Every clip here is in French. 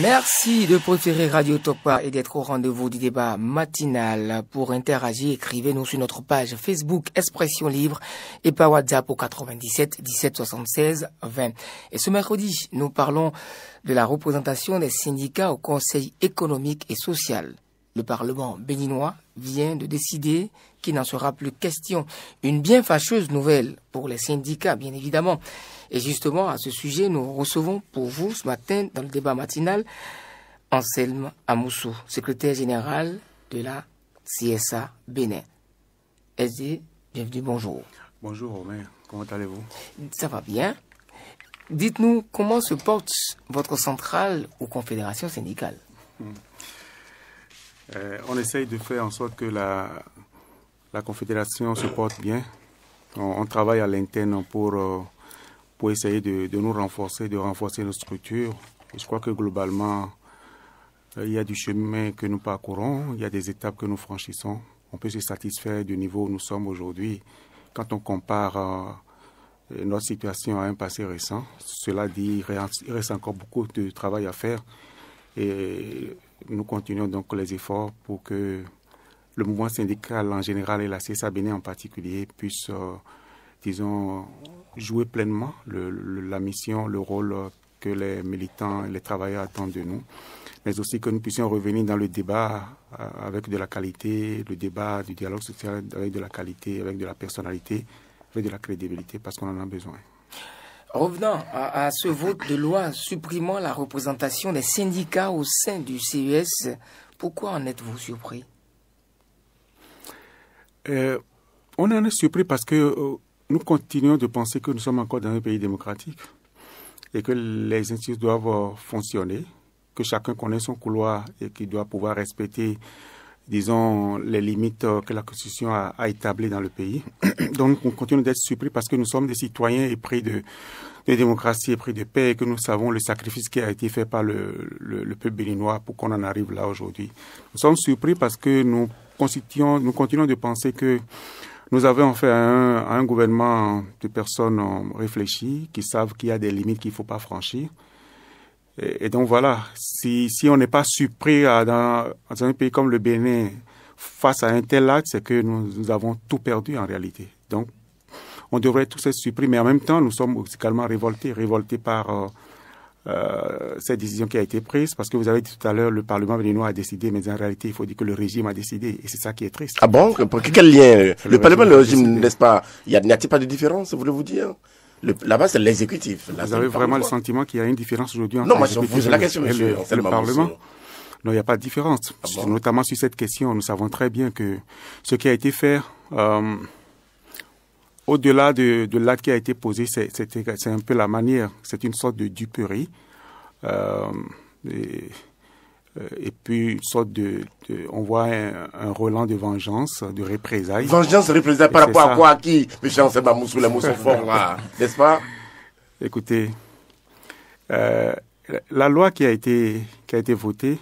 Merci de préférer Radio Topa et d'être au rendez-vous du débat matinal. Pour interagir, écrivez-nous sur notre page Facebook Expression Libre et par WhatsApp au 97 17 76 20. Et ce mercredi, nous parlons de la représentation des syndicats au Conseil économique et social. Le Parlement béninois vient de décider qu'il n'en sera plus question. Une bien fâcheuse nouvelle pour les syndicats, bien évidemment. Et justement, à ce sujet, nous recevons pour vous ce matin, dans le débat matinal, Anselme Amoussou, secrétaire général de la CSA Bénin. SD, bienvenue, bonjour. Bonjour Romain, comment allez-vous Ça va bien. Dites-nous comment se porte votre centrale ou confédération syndicale hmm. euh, On essaye de faire en sorte que la, confédération se porte bien. On, travaille à l'interne pour euh, pour essayer de, nous renforcer, de renforcer nos structures. je crois que globalement, euh, il y a du chemin que nous parcourons, il y a des étapes que nous franchissons. On peut se satisfaire du niveau où nous sommes aujourd'hui. Quand on compare euh, euh, notre situation à un passé récent, cela dit, il reste encore beaucoup de travail à faire. Et nous continuons donc les efforts pour que le mouvement syndical en général et la CSABN en particulier puissent, disons, jouer pleinement la mission, le rôle que les militants et les travailleurs attendent de nous, mais aussi que nous puissions revenir dans le débat euh, avec de la qualité, le débat du dialogue social avec de la qualité, avec de la personnalité, avec de la crédibilité, parce qu'on en a besoin. Revenant à, ce vote de loi supprimant la représentation des syndicats au sein du CES, pourquoi en êtes-vous surpris euh, On en est surpris parce que... Euh, nous continuons de penser que nous sommes encore dans un pays démocratique et que les instituts doivent fonctionner, que chacun connaît son couloir et qu'il doit pouvoir respecter, disons, les limites que la Constitution a, établies dans le pays. Donc, on continue d'être surpris parce que nous sommes des citoyens épris de, de démocratie, épris de paix, et que nous savons le sacrifice qui a été fait par le, peuple béninois pour qu'on en arrive là aujourd'hui. Nous sommes surpris parce que nous, nous continuons de penser que nous avons fait un, gouvernement de personnes euh, réfléchies qui savent qu'il y a des limites qu'il ne faut pas franchir. Et, donc voilà, si, on n'est pas surpris dans, un pays comme le Bénin face à un tel acte, c'est que nous, avons tout perdu en réalité. Donc on devrait tous être supprimer. mais en même temps, nous sommes également révoltés, révoltés par... Euh, euh, cette décision qui a été prise, parce que vous avez dit tout à l'heure, le Parlement béninois a décidé, mais en réalité, il faut dire que le régime a décidé, et c'est ça qui est triste. Ah bon Quel lien Le, Parlement le régime, n'est-ce pas Il n'y a-t-il pas de différence, voulez-vous dire Là-bas, c'est l'exécutif. vous avez vraiment le sentiment qu'il y a une différence aujourd'hui entre non, moi, je la question, monsieur, le, Parlement Non, il n'y a pas de différence. Ah Notamment sur cette question, nous savons très bien que ce qui a été fait... Euh, au-delà de, de l'acte qui a été posé, c'est un peu la manière, c'est une sorte de duperie. Euh, euh, et, puis sorte de, on voit un, un de vengeance, de représailles. Vengeance, représailles par rapport à quoi, à qui pas les mots sont forts là, n'est-ce pas Écoutez, euh, la loi qui a été qui a été votée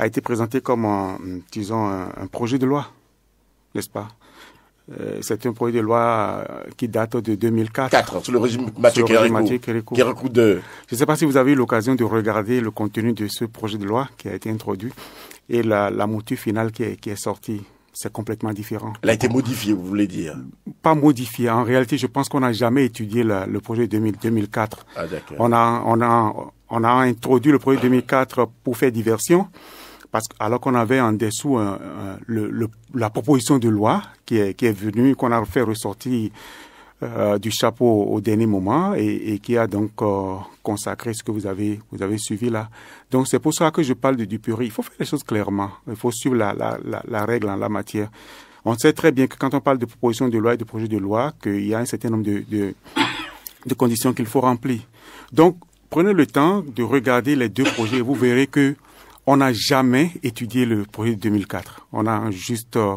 a été présentée comme, un projet de loi, n'est-ce pas euh, c'est un projet de loi euh, qui date de 2004. 4, sur le régime Mathieu Kérékou. Je ne sais pas si vous avez eu l'occasion de regarder le contenu de ce projet de loi qui a été introduit et la, la mouture finale qui est, qui sortie. C'est complètement différent. Elle a été modifiée, vous voulez dire Pas modifiée. En réalité, je pense qu'on n'a jamais étudié le projet de 2004. Ah, on a, on a introduit le projet 2004 pour faire diversion parce que alors qu'on avait en dessous euh, euh, le, la proposition de loi qui est, qui est venue, qu'on a fait ressortir euh, du chapeau au dernier moment et, et qui a donc euh, consacré ce que vous avez, vous avez suivi là. Donc c'est pour ça que je parle de dupurie. Il faut faire les choses clairement. Il faut suivre la, la, la, la règle en la matière. On sait très bien que quand on parle de proposition de loi et de projet de loi, qu'il y a un certain nombre de, de, de conditions qu'il faut remplir. Donc, prenez le temps de regarder les deux projets et vous verrez que on n'a jamais étudié le projet de 2004. On a juste, euh,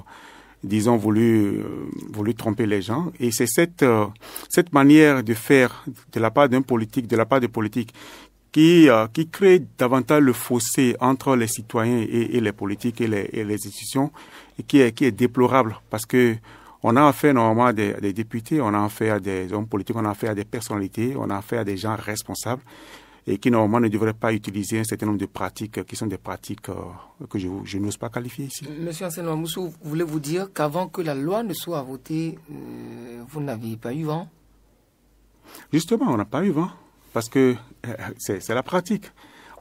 disons, voulu, euh, voulu tromper les gens. Et c'est cette, euh, cette manière de faire de la part d'un politique, de la part des politiques, qui, qui crée davantage le fossé entre les citoyens et, les politiques et les, institutions, et qui est, qui est déplorable parce que on a affaire normalement des, à des, députés, on a affaire à des hommes politiques, on a affaire à des personnalités, on a affaire à des gens responsables et qui normalement ne devraient pas utiliser un certain nombre de pratiques qui sont des pratiques euh, que je, n'ose pas qualifier ici. Monsieur Anselmo Moussou, voulez-vous dire qu'avant que la loi ne soit votée, euh, vous n'aviez pas eu vent Justement, on n'a pas eu vent parce que euh, c'est la pratique.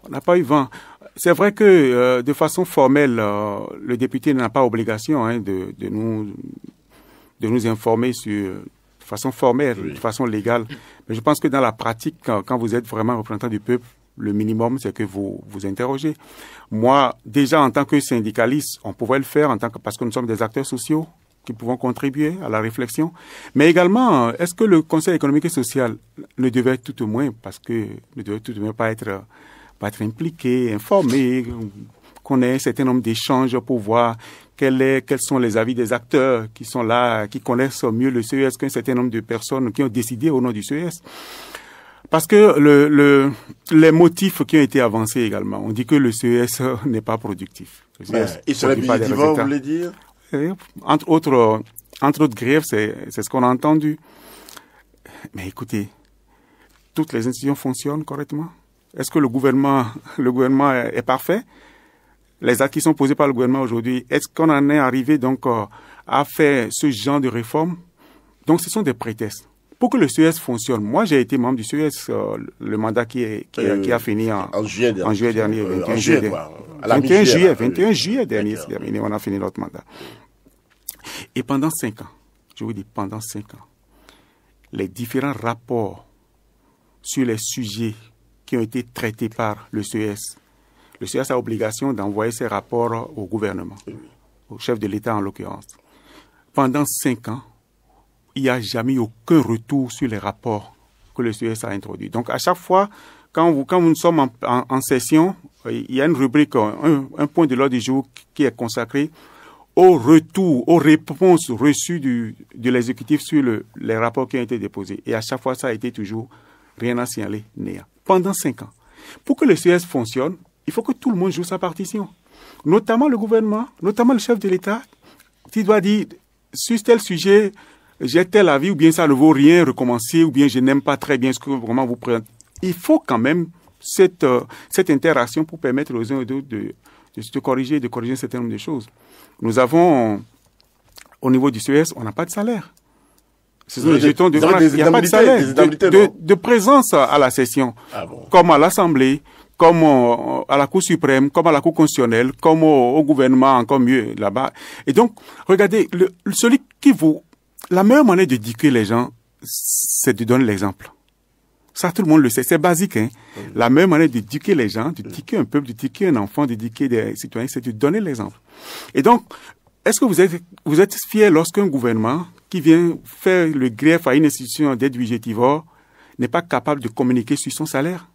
On n'a pas eu vent. C'est vrai que de façon formelle, le député n'a pas obligation hein, de, de, nous, de nous informer sur façon formelle, de façon légale. Mais je pense que dans la pratique, quand, vous êtes vraiment représentant du peuple, le minimum, c'est que vous vous interrogez. Moi, déjà en tant que syndicaliste, on pouvait le faire en tant que, parce que nous sommes des acteurs sociaux qui pouvons contribuer à la réflexion. Mais également, est-ce que le Conseil économique et social ne devait tout au moins, parce que ne devait tout au moins pas être, pas être impliqué, informé, qu'on ait un certain nombre d'échanges pour voir quels sont les avis des acteurs qui sont là, qui connaissent mieux le CES qu'un certain nombre de personnes qui ont décidé au nom du CES. Parce que les motifs qui ont été avancés également, on dit que le CES n'est pas productif. E ben, il serait vous voulez dire euh, Entre autres, entre autres griefs, c'est ce qu'on a entendu. Mais écoutez, toutes les institutions fonctionnent correctement. Est-ce que le gouvernement est parfait les actes qui sont posés par le gouvernement aujourd'hui, est-ce qu'on en est arrivé donc euh, à faire ce genre de réforme Donc ce sont des prétextes. Pour que le CES fonctionne, moi j'ai été membre du CES, euh, le mandat qui, a euh, fini en, juillet dernier, en juillet dernier 21 juillet, juillet, 21 juillet dernier, on a fini notre mandat. Et pendant cinq ans, je vous dis pendant cinq ans, les différents rapports sur les sujets qui ont été traités par le CES le CES a obligation d'envoyer ses rapports au gouvernement, au chef de l'État en l'occurrence. Pendant cinq ans, il n'y a jamais eu aucun retour sur les rapports que le CES a introduits. Donc à chaque fois, quand, nous sommes en, session, il y a une rubrique, un, point de l'ordre du jour qui est consacré au retour, aux réponses reçues de l'exécutif sur les rapports qui ont été déposés. Et à chaque fois, ça a été toujours rien à signaler, néant. Pendant cinq ans. Pour que le CES fonctionne, il faut que tout le monde joue sa partition. Notamment le gouvernement, notamment le chef de l'État, qui doit dire, sur tel sujet, j'ai tel avis, ou bien ça ne vaut rien, recommencer, ou bien je n'aime pas très bien ce que vraiment vous présentez. Il faut quand même cette, euh, cette interaction pour permettre aux uns et aux autres de, de, corriger, de corriger un certain nombre de choses. Nous avons, au niveau du CES, on n'a pas de salaire. Ce jetons de, il a de de, présence à la session, ah comme à l'Assemblée, comme à la Cour suprême, comme à la Cour constitutionnelle, comme au, gouvernement, encore mieux là-bas. Et donc, regardez, celui qui vous... La meilleure manière d'éduquer les gens, c'est de donner l'exemple. Ça, tout le monde le sait. C'est basique. Hein? La meilleure manière d'éduquer les gens, d'éduquer un peuple, d'éduquer un enfant, d'éduquer des citoyens, c'est de donner l'exemple. Et donc, est-ce que vous êtes, vous êtes fier lorsqu'un gouvernement qui vient faire le grief à une institution d'aide n'est pas capable de communiquer sur son salaire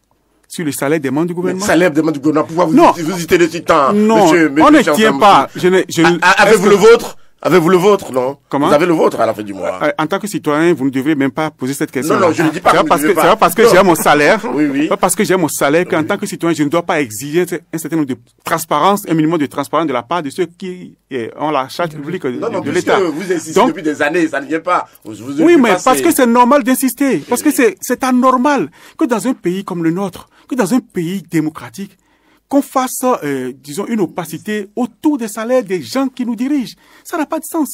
sur le salaire des membres du gouvernement. Le salaire des membres du gouvernement, pouvoir vous, non. visiter les titans. Non, monsieur, on ne tient pas. Je Avez-vous le vôtre Avez-vous le vôtre, non Comment Vous avez le vôtre à la fin du mois. Euh, euh, en tant que citoyen, vous ne devez même pas poser cette question. Non, non, je ne dis pas. que C'est parce, parce que, j'ai mon salaire. oui, oui. Parce que j'ai mon salaire qu'en tant que citoyen, je ne dois pas exiger un certain nombre de transparence, un minimum de transparence de la part de ceux qui eh, ont la charge publique non, non, de l'État. Vous insistez depuis des années, ça ne vient pas. oui, mais parce que c'est normal d'insister. Parce que c'est anormal que dans un pays comme le nôtre, que dans un pays démocratique, qu'on fasse, euh, disons, une opacité autour des salaires des gens qui nous dirigent. Ça n'a pas de sens.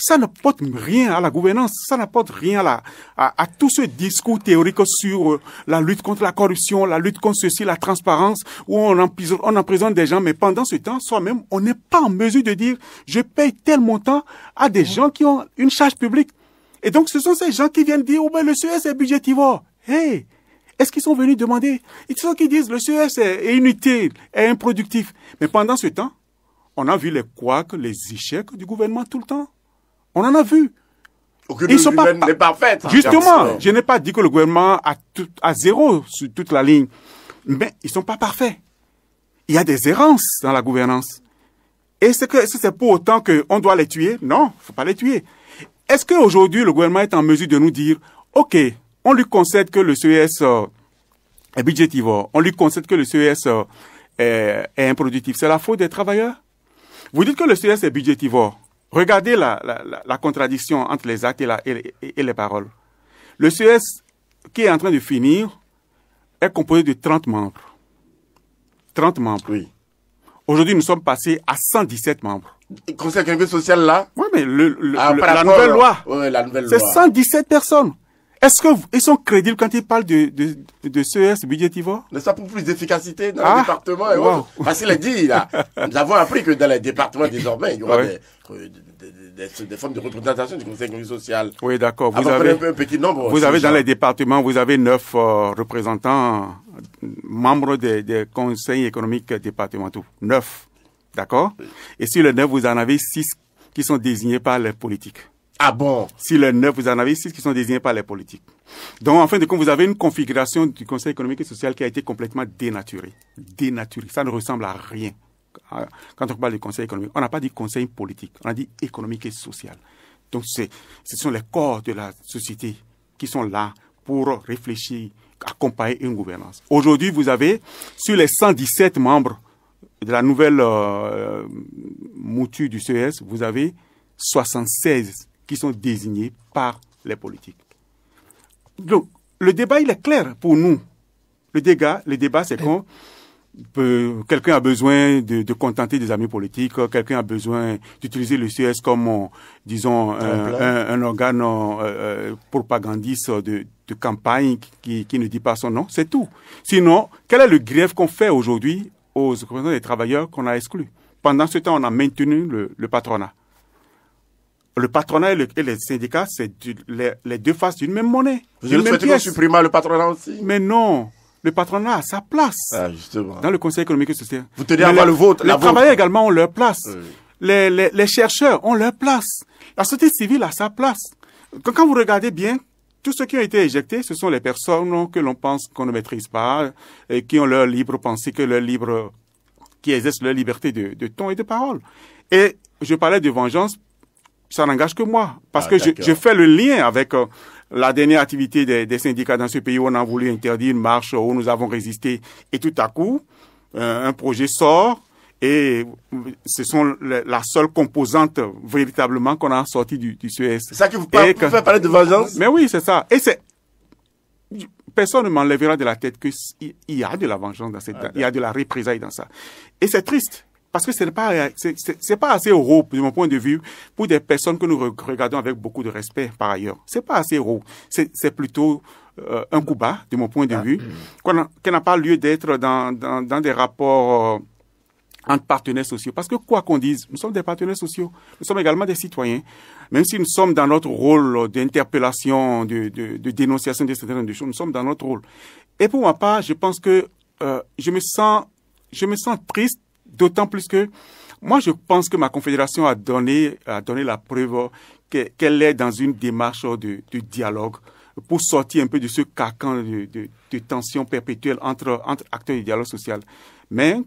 Ça ne porte rien à la gouvernance, ça n'apporte rien à, à, tout ce discours théorique sur euh, la lutte contre la corruption, la lutte contre ceci, la transparence, où on emprisonne, on emprisonne des gens, mais pendant ce temps, soi-même, on n'est pas en mesure de dire je paye tel montant à des mmh. gens qui ont une charge publique. Et donc, ce sont ces gens qui viennent dire, oh le CES est budgétivore. Hey! Est-ce qu'ils sont venus demander Ils sont qui disent le CES e est inutile, est improductif. Mais pendant ce temps, on a vu les couacs, les échecs du gouvernement tout le temps. On en a vu. Aucune Ils sont n'est pas Justement, je n'ai pas dit que le gouvernement a à zéro sur toute la ligne. Mais ils sont pas parfaits. Il y a des errances dans la gouvernance. Et ce que, c'est pour autant qu'on doit les tuer? Non, faut pas les tuer. Est-ce qu'aujourd'hui, le gouvernement est en mesure de nous dire, OK, on lui concède que le CES est euh, budgétivore, on lui concède que le CES e euh, est, improductif. C'est la faute des travailleurs. Vous dites que le CES est budgétivore. Regardez la, contradiction entre les actes et, et, les paroles. Le CES qui est en train de finir est composé de 30 membres. 30 membres. Aujourd'hui, nous sommes passés à 117 membres. Conseil économique social là Oui, mais le, ah, la, nouvelle loi, C'est la nouvelle loi. C'est 117 personnes. Est-ce qu'ils sont crédibles quand ils parlent de, de, de CES budgetivo C'est pour plus d'efficacité dans les ah, départements et autres. Parce qu'il a dit là. Nous avons appris que dans les départements, désormais, il y aura euh, des, des, des, des, formes de représentation du Conseil économique social. Oui, d'accord. Vous ah, avez un, petit nombre. Vous avez dans les départements, vous avez neuf euh, représentants, membres des, des conseils économiques départementaux. Neuf. D'accord Et sur les neuf, vous en avez six qui sont désignés par les politiques. Ah bon Si le neuf, vous en avez six qui sont désignés par les politiques. Donc, en fin de compte, vous avez une configuration du Conseil économique et social qui a été complètement dénaturée. Dénaturée. Ça ne ressemble à rien. Ah, quand on parle du Conseil économique, on n'a pas dit Conseil politique, on a dit économique et social. Donc, ce sont les corps de la société qui sont là pour réfléchir, accompagner une gouvernance. Aujourd'hui, vous avez, sur les 117 membres de la nouvelle moutu euh, mouture du CES, vous avez 76 qui sont désignés par les politiques. Donc, le débat, il est clair pour nous. Le, dégât, le débat, c'est quand quelqu'un a besoin de, contenter des amis politiques, quelqu'un a besoin d'utiliser le CS comme, euh, disons, un, organe euh, euh, propagandiste de, campagne qui, ne dit pas son nom, c'est tout. Sinon, quel est le grève qu'on fait aujourd'hui aux représentants des travailleurs qu'on a exclus Pendant ce temps, on a maintenu le patronat le patronat et, les syndicats, c'est les, deux faces d'une même monnaie. Vous souhaitez supprimer le patronat aussi Mais non le patronat a sa place ah, justement. dans le Conseil économique et social. Vous tenez à le, le vôtre. Les travailleurs également ont leur place. Les, chercheurs ont leur place. La société civile a sa place. Quand, quand vous regardez bien, tous ceux qui ont été éjectés, ce sont les personnes que l'on pense qu'on ne maîtrise pas, et euh, qui ont leur libre pensée, que leur libre, qui exercent leur liberté de, de ton et de parole. Et je parlais de vengeance ça n'engage que moi. Parce ah, que je, je, fais le lien avec euh, la dernière activité des, syndicats dans ce pays où on a voulu interdire une marche, où nous avons résisté. Et tout à coup, euh, un projet sort et euh, ce sont la seule composante véritablement qu'on a sortie du, du CES. C'est ça que vous, parlez, parler de vengeance Mais oui, c'est ça. Et c'est... Personne ne m'enlèvera de la tête qu'il y a de la vengeance dans cette... Ah, il y a de la représailles dans ça. Et c'est triste. Parce que ce n'est pas, c'est, pas assez haut, de mon point de vue, pour des personnes que nous regardons avec beaucoup de respect par ailleurs. C'est pas assez haut. C'est, plutôt euh, un coup bas, de mon point de ah. vue, qui n'a pas lieu d'être dans, dans, des rapports euh, entre partenaires sociaux. Parce que quoi qu'on dise, nous sommes des partenaires sociaux. Nous sommes également des citoyens. Même si nous sommes dans notre rôle d'interpellation, de, de, dénonciation de certaines choses, nous sommes dans notre rôle. Et pour ma part, je pense que euh, je me sens, je me sens triste D'autant plus que moi, je pense que ma confédération a donné, a donné la preuve qu'elle est dans une démarche de, dialogue pour sortir un peu de ce carcan de, tension perpétuelle entre, entre acteurs du dialogue social. Mais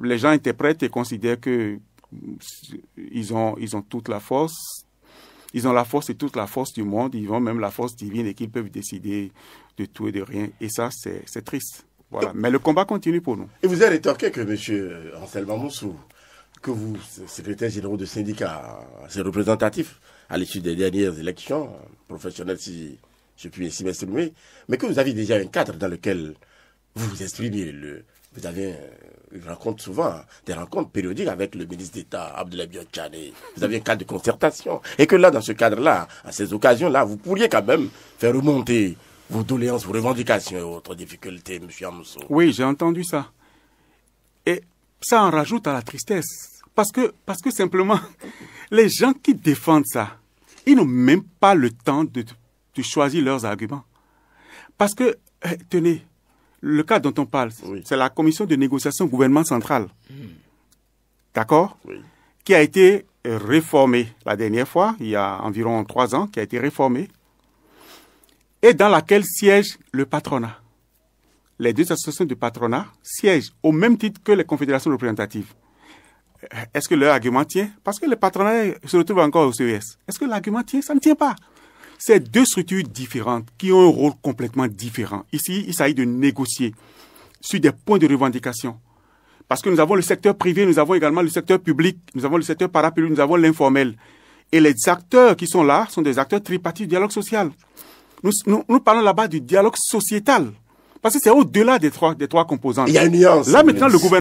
les gens interprètent et considèrent que mm, ils ont, ils ont toute la force, ils ont la force et toute la force du monde, ils ont même la force divine et qu'ils peuvent décider de tout et de rien. Et ça, c'est triste. Voilà. Mais le combat continue pour nous. Et vous avez rétorqué que M. Anselme Moussou, que vous, secrétaire général de syndicat, c'est représentatif à l'issue des dernières élections professionnelles, si je puis ainsi m'exprimer, mais que vous avez déjà un cadre dans lequel vous vous exprimez. Le, vous avez une rencontre souvent, des rencontres périodiques avec le ministre d'État, Abdoulaye Tchane. Vous avez un cadre de concertation. Et que là, dans ce cadre-là, à ces occasions-là, vous pourriez quand même faire remonter vos doléances, vos revendications et votre difficulté, monsieur Amoussou. Oui, j'ai entendu ça. Et ça en rajoute à la tristesse. Parce que, parce que simplement, les gens qui défendent ça, ils n'ont même pas le temps de, choisir leurs arguments. Parce que, eh, tenez, le cas dont on parle, c'est la commission de négociation gouvernement central. Hmm. D'accord Qui a été euh, réformée la dernière fois, il y a environ trois ans, qui a été réformée et dans laquelle siège le patronat. Les deux associations de patronat siègent au même titre que les confédérations représentatives. Euh, est-ce que leur argument tient Parce que le patronat se retrouve encore au CES. Est-ce que l'argument tient Ça ne tient pas. C'est deux structures différentes qui ont un rôle complètement différent. Ici, il s'agit de négocier sur des points de revendication. Parce que nous avons le secteur privé, nous avons également le secteur public, nous avons le secteur parapublic, nous avons l'informel. Et les acteurs qui sont là sont des acteurs tripartis du dialogue social. Nous, nous, parlons là-bas du dialogue sociétal. Parce que c'est au-delà des trois, des trois composantes. Il y a une nuance. Là, maintenant, le gouvernement...